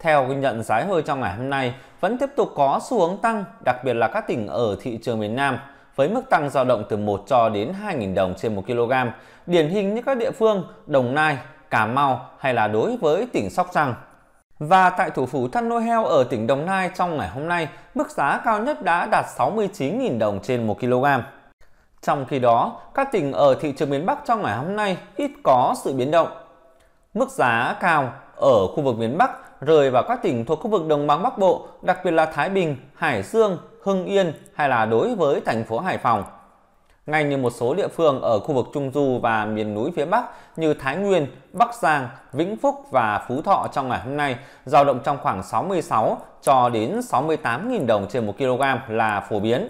theo ghi nhận giá hơi trong ngày hôm nay vẫn tiếp tục có xu hướng tăng, đặc biệt là các tỉnh ở thị trường miền Nam với mức tăng dao động từ 1 cho đến 2.000 đồng trên 1 kg. Điển hình như các địa phương Đồng Nai, Cà Mau hay là đối với tỉnh Sóc Trăng. Và tại thủ phủ thân nuôi heo ở tỉnh Đồng Nai trong ngày hôm nay, mức giá cao nhất đã đạt 69.000 đồng trên 1 kg. Trong khi đó, các tỉnh ở thị trường miền Bắc trong ngày hôm nay ít có sự biến động. Mức giá cao ở khu vực miền Bắc rời vào các tỉnh thuộc khu vực đồng bằng Bắc Bộ, đặc biệt là Thái Bình, Hải Dương, Hưng Yên hay là đối với thành phố Hải Phòng. Ngay như một số địa phương ở khu vực Trung Du và miền núi phía Bắc như Thái Nguyên, Bắc Giang, Vĩnh Phúc và Phú Thọ trong ngày hôm nay giao động trong khoảng 66 cho đến 68.000 đồng trên 1 kg là phổ biến.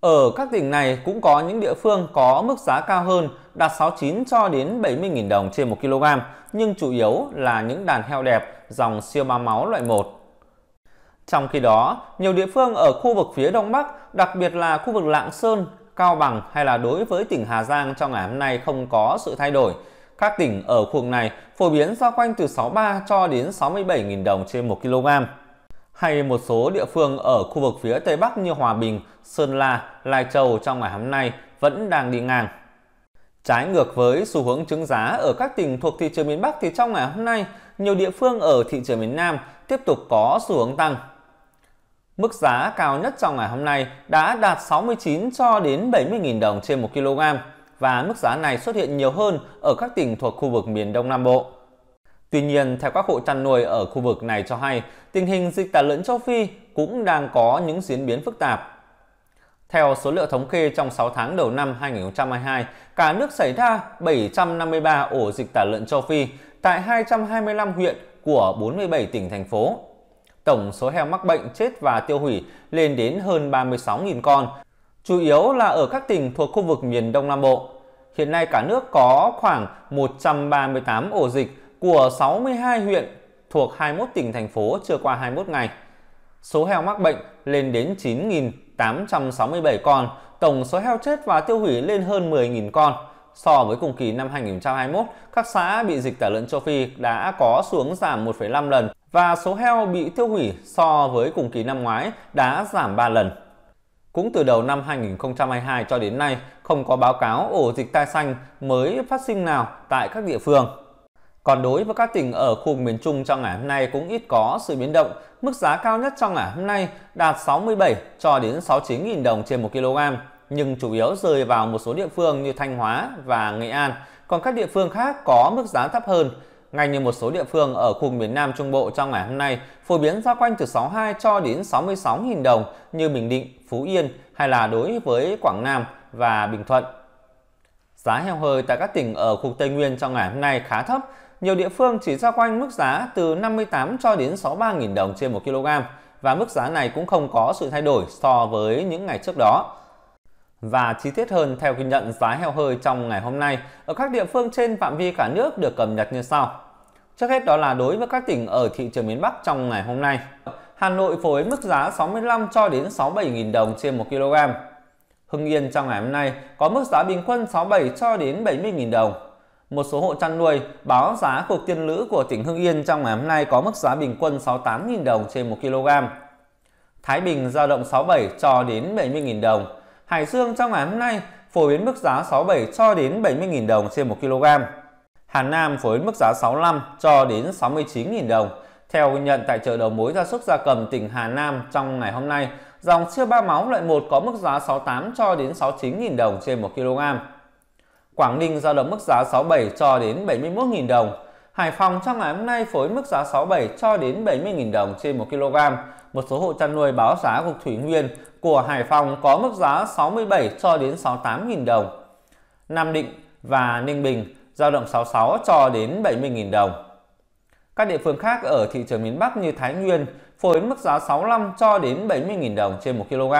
Ở các tỉnh này cũng có những địa phương có mức giá cao hơn, đạt 69 cho đến 70.000 đồng trên 1 kg, nhưng chủ yếu là những đàn heo đẹp dòng siêu má máu loại 1. Trong khi đó, nhiều địa phương ở khu vực phía Đông Bắc, đặc biệt là khu vực Lạng Sơn, Cao Bằng hay là đối với tỉnh Hà Giang trong ngày hôm nay không có sự thay đổi. Các tỉnh ở khu vực này phổ biến giao quanh từ 63 cho đến 67.000 đồng trên 1 kg hay một số địa phương ở khu vực phía Tây Bắc như Hòa Bình, Sơn La, Lai Châu trong ngày hôm nay vẫn đang đi ngang. Trái ngược với xu hướng chứng giá ở các tỉnh thuộc thị trường miền Bắc thì trong ngày hôm nay, nhiều địa phương ở thị trường miền Nam tiếp tục có xu hướng tăng. Mức giá cao nhất trong ngày hôm nay đã đạt 69 cho đến 70.000 đồng trên 1 kg và mức giá này xuất hiện nhiều hơn ở các tỉnh thuộc khu vực miền Đông Nam Bộ. Tuy nhiên, theo các hộ chăn nuôi ở khu vực này cho hay, tình hình dịch tả lợn châu Phi cũng đang có những diễn biến phức tạp. Theo số liệu thống kê trong 6 tháng đầu năm 2022, cả nước xảy ra 753 ổ dịch tả lợn châu Phi tại 225 huyện của 47 tỉnh thành phố. Tổng số heo mắc bệnh chết và tiêu hủy lên đến hơn 36.000 con, chủ yếu là ở các tỉnh thuộc khu vực miền Đông Nam Bộ. Hiện nay cả nước có khoảng 138 ổ dịch của 62 huyện thuộc 21 tỉnh thành phố chưa qua 21 ngày. Số heo mắc bệnh lên đến 9.867 con, tổng số heo chết và tiêu hủy lên hơn 10.000 con. So với cùng kỳ năm 2021, các xã bị dịch tả lợn châu Phi đã có xuống giảm 1,5 lần và số heo bị tiêu hủy so với cùng kỳ năm ngoái đã giảm 3 lần. Cũng từ đầu năm 2022 cho đến nay, không có báo cáo ổ dịch tai xanh mới phát sinh nào tại các địa phương. Còn đối với các tỉnh ở khu miền Trung trong ngày hôm nay cũng ít có sự biến động, mức giá cao nhất trong ngày hôm nay đạt 67 cho đến 69.000 đồng trên 1 kg, nhưng chủ yếu rơi vào một số địa phương như Thanh Hóa và Nghệ An, còn các địa phương khác có mức giá thấp hơn. Ngay như một số địa phương ở khu miền Nam Trung Bộ trong ngày hôm nay, phổ biến ra quanh từ 62 cho đến 66.000 đồng như Bình Định, Phú Yên hay là đối với Quảng Nam và Bình Thuận. Giá heo hơi tại các tỉnh ở khu Tây Nguyên trong ngày hôm nay khá thấp, nhiều địa phương chỉ giao quanh mức giá từ 58 cho đến 63.000 đồng trên 1 kg và mức giá này cũng không có sự thay đổi so với những ngày trước đó. Và chi tiết hơn theo ghi nhận giá heo hơi trong ngày hôm nay ở các địa phương trên phạm vi cả nước được cập nhật như sau. Trước hết đó là đối với các tỉnh ở thị trường miền Bắc trong ngày hôm nay. Hà Nội phổ biến mức giá 65 cho đến 67.000 đồng trên 1 kg. Hưng Yên trong ngày hôm nay có mức giá bình quân 67 cho đến 70.000 đồng. Một số hộ chăn nuôi báo giá cuộc tiên lữ của tỉnh Hưng Yên trong ngày hôm nay có mức giá bình quân 68.000 đồng trên 1 kg. Thái Bình dao động 67 cho đến 70.000 đồng. Hải Dương trong ngày hôm nay phổ biến mức giá 67 cho đến 70.000 đồng trên 1 kg. Hà Nam phổ biến mức giá 65 cho đến 69.000 đồng. Theo ghi nhận tại chợ đầu mối gia súc gia cầm tỉnh Hà Nam trong ngày hôm nay, dòng siêu ba máu loại 1 có mức giá 68 cho đến 69.000 đồng trên 1 kg. Quảng Ninh giao động mức giá 67 cho đến 71.000 đồng. Hải Phòng trong ngày hôm nay phối mức giá 67 cho đến 70.000 đồng trên 1 kg. Một số hộ chăn nuôi báo giá cục thủy nguyên của Hải Phòng có mức giá 67 cho đến 68.000 đồng. Nam Định và Ninh Bình giao động 66 cho đến 70.000 đồng. Các địa phương khác ở thị trường miền Bắc như Thái Nguyên phối mức giá 65 cho đến 70.000 đồng trên 1 kg.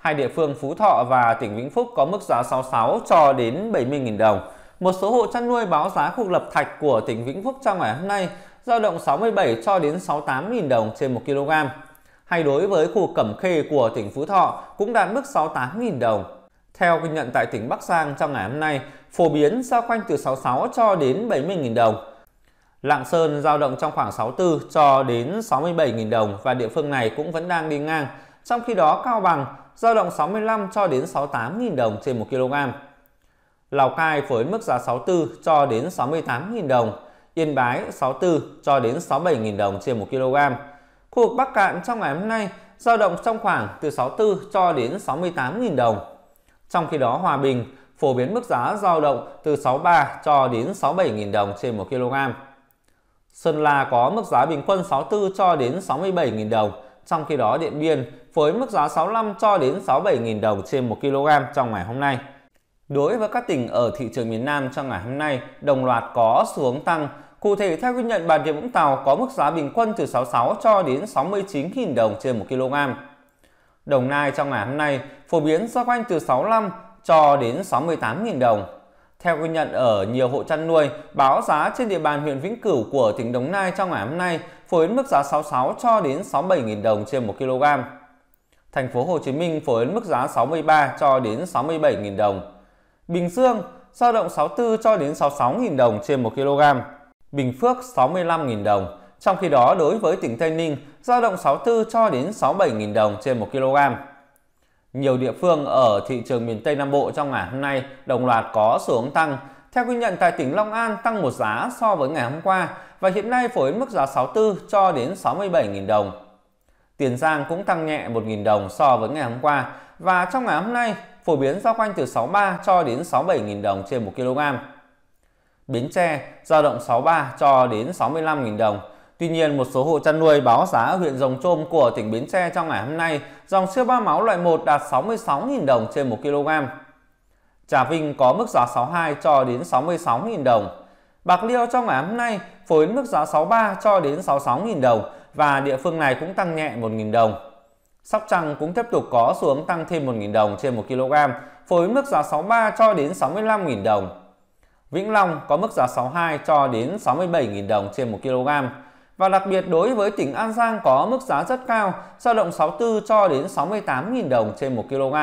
Hai địa phương Phú Thọ và tỉnh Vĩnh Phúc có mức giá 66 cho đến 70.000 đồng. Một số hộ chăn nuôi báo giá khu lập thạch của tỉnh Vĩnh Phúc trong ngày hôm nay giao động 67 cho đến 68.000 đồng trên 1 kg. Hay đối với khu Cẩm Khê của tỉnh Phú Thọ cũng đạt mức 68.000 đồng. Theo ghi nhận tại tỉnh Bắc Giang trong ngày hôm nay, phổ biến giao quanh từ 66 cho đến 70.000 đồng. Lạng Sơn giao động trong khoảng 64 cho đến 67.000 đồng và địa phương này cũng vẫn đang đi ngang. Trong khi đó Cao Bằng dao động 65 cho đến 68.000 đồng trên 1 kg. Lào Cai với mức giá 64 cho đến 68.000 đồng, Yên Bái 64 cho đến 67.000 đồng trên 1 kg. Khu vực Bắc Cạn trong ngày hôm nay dao động trong khoảng từ 64 cho đến 68.000 đồng. Trong khi đó Hòa Bình phổ biến mức giá dao động từ 63 cho đến 67.000 đồng trên 1 kg. Sơn La có mức giá bình quân 64 cho đến 67.000 đồng, trong khi đó Điện Biên với mức giá 65 cho đến 67.000 đồng trên 1 kg trong ngày hôm nay. Đối với các tỉnh ở thị trường miền Nam trong ngày hôm nay, đồng loạt có xuống tăng. Cụ thể theo ghi nhận Bà Rịa Vũng Tàu có mức giá bình quân từ 66 cho đến 69.000 đồng trên 1 kg. Đồng Nai trong ngày hôm nay phổ biến giao quanh từ 65 cho đến 68.000 đồng. Theo ghi nhận ở nhiều hộ chăn nuôi, báo giá trên địa bàn huyện Vĩnh Cửu của tỉnh Đồng Nai trong ngày hôm nay phổ biến mức giá 66 cho đến 67.000 đồng trên 1 kg. Thành phố Hồ Chí Minh phổ biến mức giá 63 cho đến 67.000 đồng. Bình Dương dao động 64 cho đến 66.000 đồng trên 1 kg. Bình Phước 65.000 đồng. Trong khi đó đối với tỉnh Tây Ninh dao động 64 cho đến 67.000 đồng trên 1 kg. Nhiều địa phương ở thị trường miền Tây Nam Bộ trong ngày hôm nay đồng loạt có xu hướng tăng. Theo ghi nhận tại tỉnh Long An tăng một giá so với ngày hôm qua và hiện nay phổ biến mức giá 64 cho đến 67.000 đồng. Tiền Giang cũng tăng nhẹ 1.000 đồng so với ngày hôm qua và trong ngày hôm nay phổ biến giao quanh từ 63 cho đến 67.000 đồng trên 1 kg. Bến Tre giao động 63 cho đến 65.000 đồng. Tuy nhiên, một số hộ chăn nuôi báo giá ở huyện Rồng Trôm của tỉnh Bến Tre trong ngày hôm nay, dòng siêu ba máu loại 1 đạt 66.000 đồng trên 1 kg. Trà Vinh có mức giá 62 cho đến 66.000 đồng. Bạc Liêu trong ngày hôm nay phổ biến mức giá 63 cho đến 66.000 đồng và địa phương này cũng tăng nhẹ 1.000 đồng. Sóc Trăng cũng tiếp tục có xuống tăng thêm 1.000 đồng trên 1 kg, phổ biến mức giá 63 cho đến 65.000 đồng. Vĩnh Long có mức giá 62 cho đến 67.000 đồng trên 1 kg và đặc biệt đối với tỉnh An Giang có mức giá rất cao, dao động 64 cho đến 68.000 đồng trên 1 kg.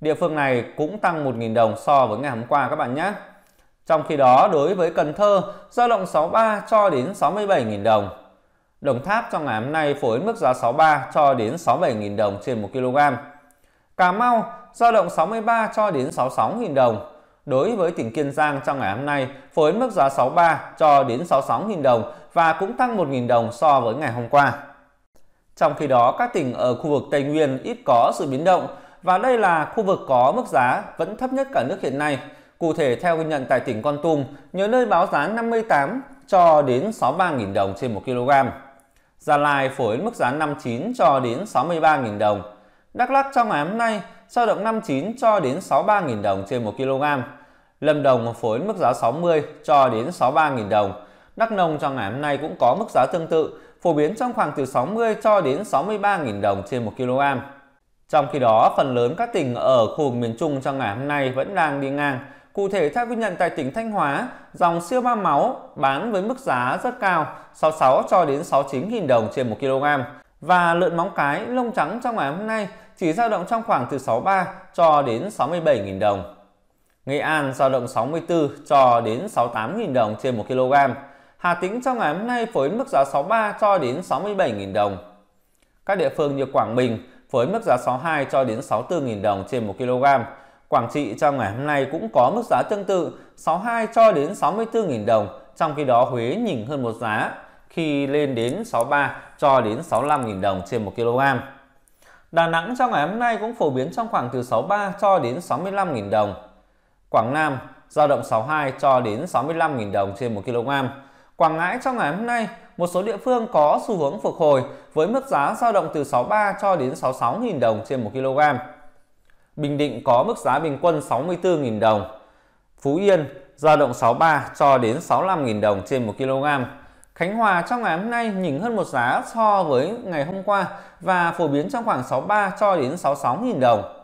Địa phương này cũng tăng 1.000 đồng so với ngày hôm qua các bạn nhé. Trong khi đó, đối với Cần Thơ, dao động 63 cho đến 67.000 đồng. Đồng Tháp trong ngày hôm nay phối mức giá 63 cho đến 67.000 đồng trên 1 kg. Cà Mau dao động 63 cho đến 66.000 đồng. Đối với tỉnh Kiên Giang trong ngày hôm nay phối mức giá 63 cho đến 66.000 đồng và cũng tăng 1.000 đồng so với ngày hôm qua. Trong khi đó, các tỉnh ở khu vực Tây Nguyên ít có sự biến động và đây là khu vực có mức giá vẫn thấp nhất cả nước hiện nay. Cụ thể theo ghi nhận tại tỉnh Con Tum, nhiều nơi báo giá 58 cho đến 63.000 đồng trên 1 kg. Gia Lai phổ biến mức giá 59 cho đến 63.000 đồng. Đắk Lắk trong ngày hôm nay dao động 59 cho đến 63.000 đồng trên 1 kg. Lâm Đồng phổ biến mức giá 60 cho đến 63.000 đồng. Đắk Nông trong ngày hôm nay cũng có mức giá tương tự, phổ biến trong khoảng từ 60 cho đến 63.000 đồng trên 1 kg. Trong khi đó, phần lớn các tỉnh ở khu vực miền Trung trong ngày hôm nay vẫn đang đi ngang. Cụ thể, theo ghi nhận tại tỉnh Thanh Hóa, dòng siêu ba máu bán với mức giá rất cao, 66 cho đến 69.000 đồng trên 1 kg. Và lợn móng cái, lông trắng trong ngày hôm nay chỉ dao động trong khoảng từ 63 cho đến 67.000 đồng. Nghệ An dao động 64 cho đến 68.000 đồng trên 1 kg. Hà Tĩnh trong ngày hôm nay với mức giá 63 cho đến 67.000 đồng. Các địa phương như Quảng Bình với mức giá 62 cho đến 64.000 đồng trên 1 kg. Quảng Trị trong ngày hôm nay cũng có mức giá tương tự 62 cho đến 64.000 đồng, trong khi đó Huế nhỉnh hơn một giá khi lên đến 63 cho đến 65.000 đồng trên 1 kg. Đà Nẵng trong ngày hôm nay cũng phổ biến trong khoảng từ 63 cho đến 65.000 đồng. Quảng Nam dao động 62 cho đến 65.000 đồng trên 1 kg. Quảng Ngãi trong ngày hôm nay, một số địa phương có xu hướng phục hồi với mức giá dao động từ 63 cho đến 66.000 đồng trên 1 kg. Bình Định có mức giá bình quân 64.000 đồng. Phú Yên dao động 63 cho đến 65.000 đồng trên 1 kg. Khánh Hòa trong ngày hôm nay nhỉnh hơn một giá so với ngày hôm qua và phổ biến trong khoảng 63 cho đến 66.000 đồng.